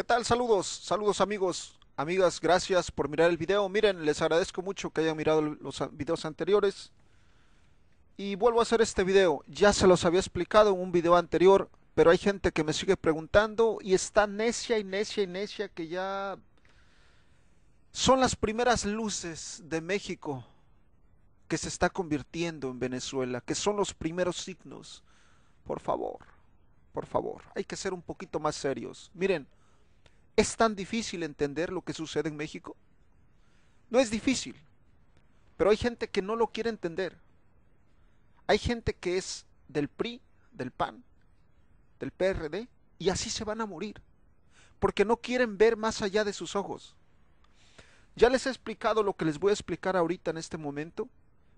¿Qué tal? Saludos, saludos amigos, amigas, gracias por mirar el video. Miren, les agradezco mucho que hayan mirado los videos anteriores. Y vuelvo a hacer este video, ya se los había explicado en un video anterior, pero hay gente que me sigue preguntando y está necia y necia y necia que ya son las primeras luces de México que se está convirtiendo en Venezuela, que son los primeros signos. Por favor, por favor, hay que ser un poquito más serios. Miren, ¿Es tan difícil entender lo que sucede en México? No es difícil, pero hay gente que no lo quiere entender. Hay gente que es del PRI, del PAN, del PRD, y así se van a morir, porque no quieren ver más allá de sus ojos. Ya les he explicado lo que les voy a explicar ahorita en este momento,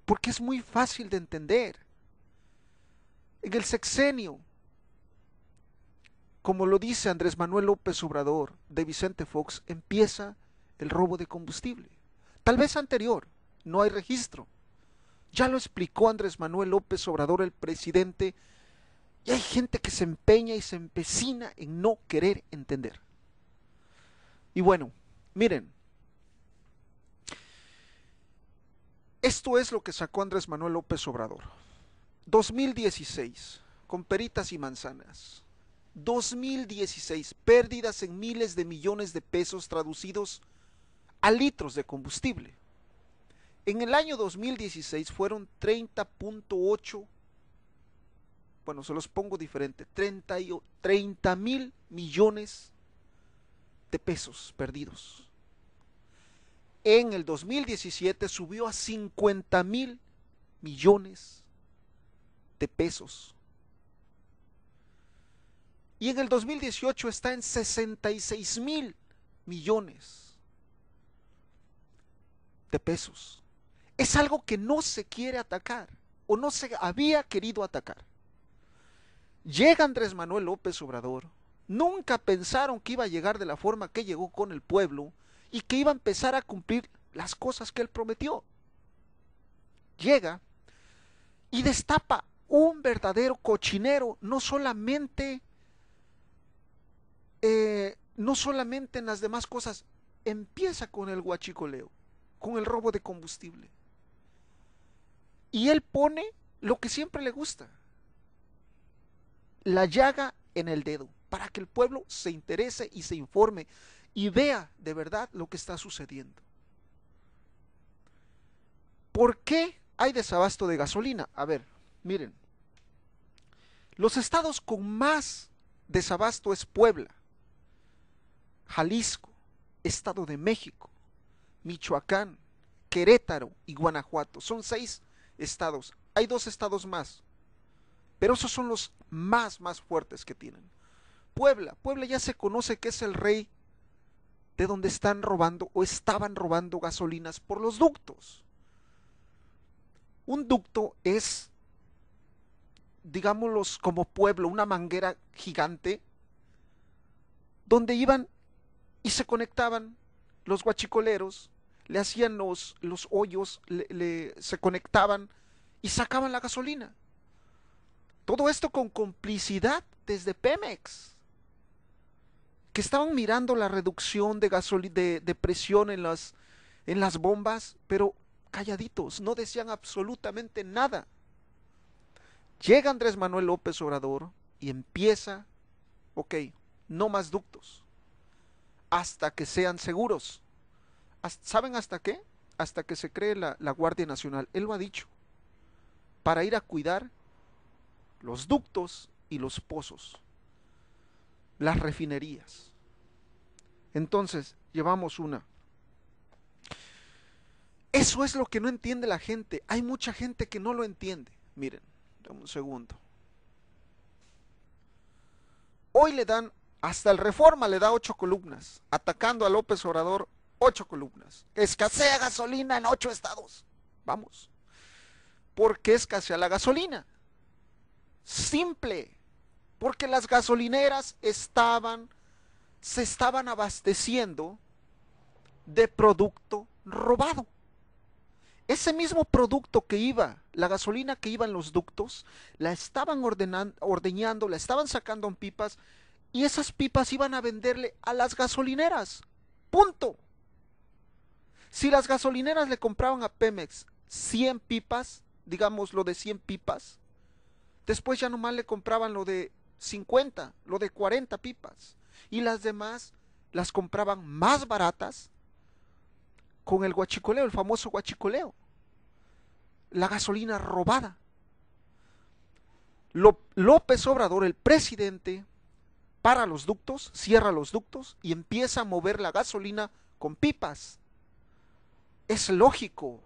porque es muy fácil de entender. En el sexenio como lo dice Andrés Manuel López Obrador de Vicente Fox, empieza el robo de combustible. Tal vez anterior, no hay registro. Ya lo explicó Andrés Manuel López Obrador, el presidente, y hay gente que se empeña y se empecina en no querer entender. Y bueno, miren, esto es lo que sacó Andrés Manuel López Obrador. 2016, con peritas y manzanas. 2016, pérdidas en miles de millones de pesos traducidos a litros de combustible. En el año 2016 fueron 30.8, bueno, se los pongo diferente, 30 mil millones de pesos perdidos. En el 2017 subió a 50 mil millones de pesos y en el 2018 está en 66 mil millones de pesos. Es algo que no se quiere atacar o no se había querido atacar. Llega Andrés Manuel López Obrador, nunca pensaron que iba a llegar de la forma que llegó con el pueblo y que iba a empezar a cumplir las cosas que él prometió. Llega y destapa un verdadero cochinero, no solamente eh, no solamente en las demás cosas, empieza con el guachicoleo, con el robo de combustible. Y él pone lo que siempre le gusta, la llaga en el dedo, para que el pueblo se interese y se informe y vea de verdad lo que está sucediendo. ¿Por qué hay desabasto de gasolina? A ver, miren, los estados con más desabasto es Puebla, Jalisco, Estado de México, Michoacán, Querétaro y Guanajuato. Son seis estados. Hay dos estados más. Pero esos son los más, más fuertes que tienen. Puebla. Puebla ya se conoce que es el rey de donde están robando o estaban robando gasolinas por los ductos. Un ducto es, digámoslos como pueblo, una manguera gigante donde iban y se conectaban los guachicoleros, le hacían los, los hoyos, le, se conectaban y sacaban la gasolina. Todo esto con complicidad desde Pemex, que estaban mirando la reducción de, de, de presión en las, en las bombas, pero calladitos, no decían absolutamente nada. Llega Andrés Manuel López Obrador y empieza, ok, no más ductos, hasta que sean seguros. ¿Saben hasta qué? Hasta que se cree la, Guardia Nacional. Él lo ha dicho. Para ir a cuidar los ductos y los pozos, las refinerías. Entonces, llevamos una. Eso es lo que no entiende la gente. Hay mucha gente que no lo entiende. Miren, un segundo. Hoy le dan hasta el Reforma le da ocho columnas, atacando a López Obrador ocho columnas. Escasea gasolina en ocho estados. Vamos. ¿Por qué escasea la gasolina? Simple, porque las gasolineras estaban, se estaban abasteciendo de producto robado. Ese mismo producto que iba, la gasolina que iba en los ductos, la estaban ordeñando, la estaban sacando en pipas y esas pipas iban a venderle a las gasolineras. Punto. Si las gasolineras le compraban a Pemex 100 pipas, digamos lo de 100 pipas, después ya nomás le compraban lo de 50, lo de 40 pipas. Y las demás las compraban más baratas con el guachicoleo, el famoso guachicoleo. La gasolina robada. López Obrador, el presidente, para los ductos, cierra los ductos y empieza a mover la gasolina con pipas. Es lógico,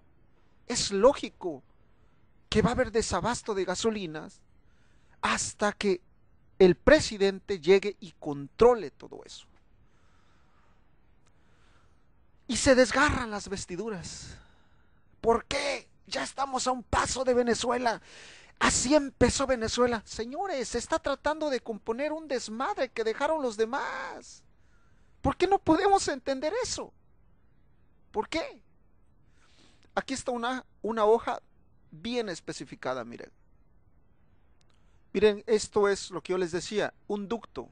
es lógico que va a haber desabasto de gasolinas hasta que el presidente llegue y controle todo eso. Y se desgarran las vestiduras. ¿Por qué? Ya estamos a un paso de Venezuela Así empezó Venezuela. Señores, se está tratando de componer un desmadre que dejaron los demás. ¿Por qué no podemos entender eso? ¿Por qué? Aquí está una, una hoja bien especificada, miren. Miren, esto es lo que yo les decía, un ducto.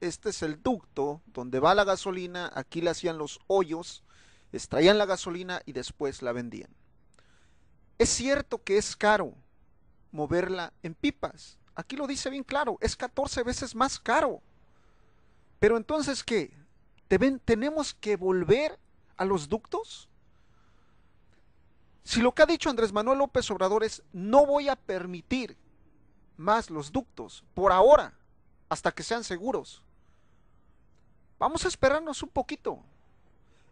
Este es el ducto donde va la gasolina, aquí le hacían los hoyos, extraían la gasolina y después la vendían. Es cierto que es caro, moverla en pipas. Aquí lo dice bien claro, es 14 veces más caro. Pero entonces, ¿qué? ¿Tenemos que volver a los ductos? Si lo que ha dicho Andrés Manuel López Obrador es, no voy a permitir más los ductos, por ahora, hasta que sean seguros. Vamos a esperarnos un poquito.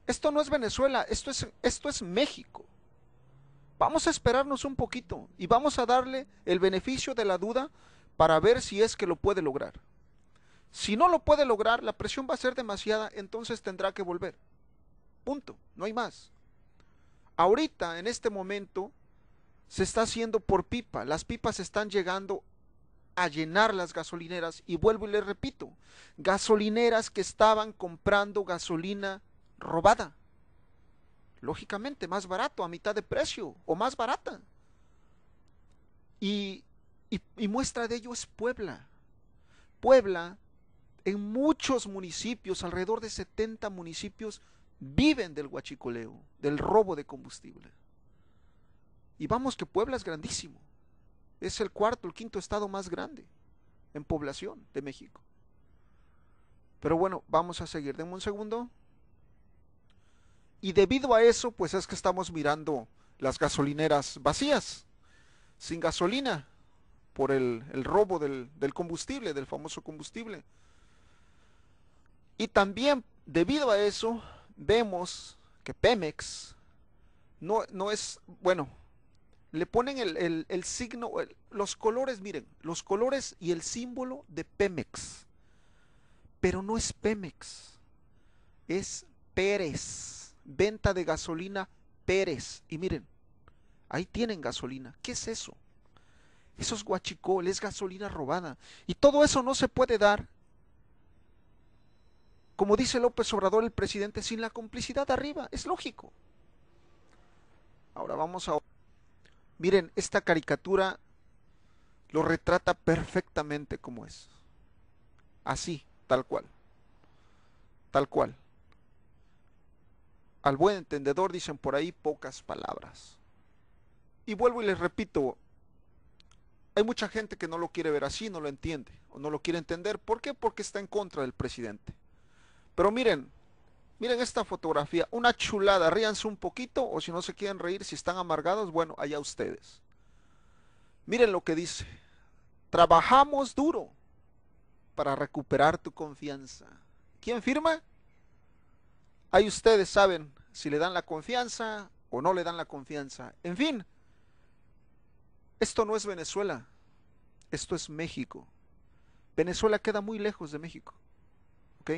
Esto no es Venezuela, esto es, esto es México vamos a esperarnos un poquito y vamos a darle el beneficio de la duda para ver si es que lo puede lograr. Si no lo puede lograr, la presión va a ser demasiada, entonces tendrá que volver. Punto, no hay más. Ahorita, en este momento, se está haciendo por pipa. Las pipas están llegando a llenar las gasolineras. Y vuelvo y les repito, gasolineras que estaban comprando gasolina robada lógicamente más barato, a mitad de precio o más barata. Y, muestra de ello es Puebla. Puebla, en muchos municipios, alrededor de 70 municipios, viven del huachicoleo, del robo de combustible. Y vamos que Puebla es grandísimo. Es el cuarto, el quinto estado más grande en población de México. Pero bueno, vamos a seguir. Denme un segundo. Y debido a eso, pues es que estamos mirando las gasolineras vacías, sin gasolina, por el, robo del, combustible, del famoso combustible. Y también debido a eso, vemos que Pemex no, no es, bueno, le ponen el, signo, los colores, miren, los colores y el símbolo de Pemex. Pero no es Pemex, es Pérez venta de gasolina Pérez. Y miren, ahí tienen gasolina. ¿Qué es eso? Eso es guachicol, es gasolina robada. Y todo eso no se puede dar, como dice López Obrador, el presidente, sin la complicidad arriba. Es lógico. Ahora vamos a... Miren, esta caricatura lo retrata perfectamente como es. Así, tal cual. Tal cual al buen entendedor dicen por ahí pocas palabras. Y vuelvo y les repito, hay mucha gente que no lo quiere ver así, no lo entiende o no lo quiere entender. ¿Por qué? Porque está en contra del presidente. Pero miren, miren esta fotografía, una chulada, ríanse un poquito o si no se quieren reír, si están amargados, bueno, allá ustedes. Miren lo que dice, trabajamos duro para recuperar tu confianza. ¿Quién firma? Ahí ustedes saben si le dan la confianza o no le dan la confianza. En fin, esto no es Venezuela, esto es México. Venezuela queda muy lejos de México. ¿Ok?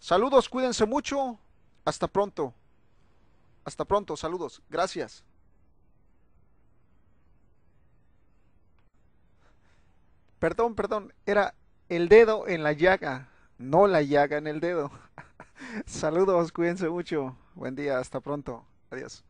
Saludos, cuídense mucho. Hasta pronto. Hasta pronto, saludos. Gracias. Perdón, perdón, era el dedo en la llaga, no la llaga en el dedo. Saludos, cuídense mucho. Buen día, hasta pronto. Adiós.